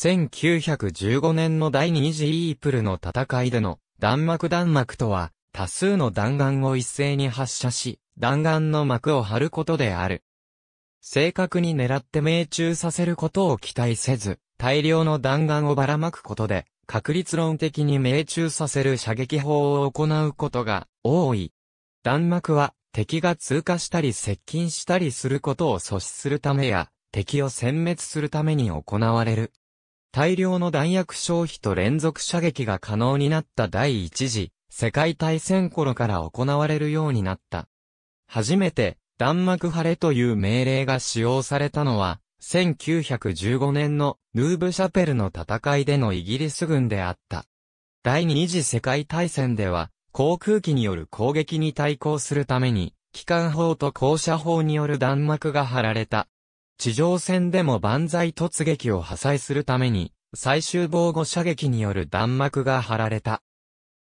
1915年の第二次イープルの戦いでの弾幕弾幕とは多数の弾丸を一斉に発射し、弾丸の幕を張ることである。正確に狙って命中させることを期待せず、大量の弾丸をばらまくことで、確率論的に命中させる射撃法を行うことが多い。弾幕は敵が通過したり接近したりすることを阻止するためや、敵を殲滅するために行われる大量の弾薬消費と連続射撃が可能になった第一次世界大戦頃から行われるようになった。初めて弾幕晴れという命令が使用されたのは1915年のヌーブシャペルの戦いでのイギリス軍であった。第二次世界大戦では航空機による攻撃に対抗するために機関砲と降車砲による弾幕が張られた地上戦でも万歳突撃を破砕するために、最終防護射撃による弾幕が貼られた。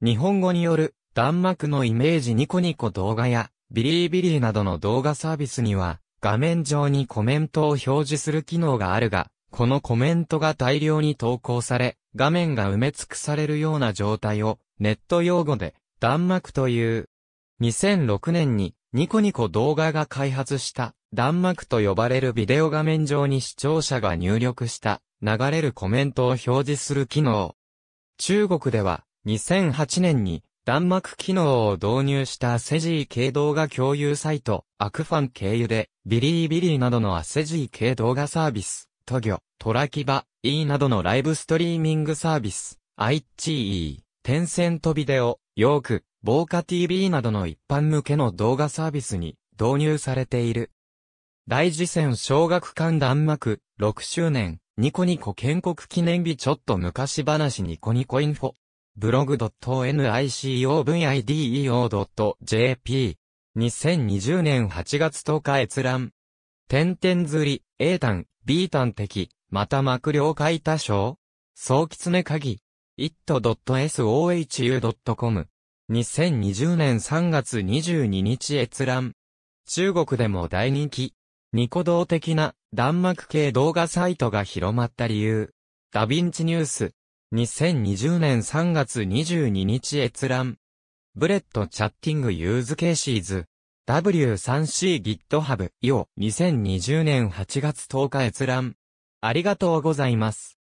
日本語による弾幕のイメージニコニコ動画やビリービリーなどの動画サービスには画面上にコメントを表示する機能があるが、このコメントが大量に投稿され、画面が埋め尽くされるような状態をネット用語で弾幕という。2006年にニコニコ動画が開発した弾幕と呼ばれるビデオ画面上に視聴者が入力した流れるコメントを表示する機能。中国では2008年に弾幕機能を導入したアセジー系動画共有サイト、アクファン経由で、ビリービリーなどのアセジー系動画サービス、トギョ、トラキバ、E などのライブストリーミングサービス、IGE、テンセントビデオ、ヨーク、ボーカ TV などの一般向けの動画サービスに導入されている。大事戦小学館弾幕、6周年、ニコニコ建国記念日ちょっと昔話ニコニコインフォ。ブログ n i c o v i d e o j p 2020年8月10日閲覧。点々釣り、A 単、B 単的、また幕僚解多少総狐鍵。it.sohu.com。2020年3月22日閲覧。中国でも大人気。ニコ動的な弾幕系動画サイトが広まった理由。ダヴィンチニュース。2020年3月22日閲覧。ブレットチャッティングユーズケーシーズ。W3CGithub よ2020年8月10日閲覧。ありがとうございます。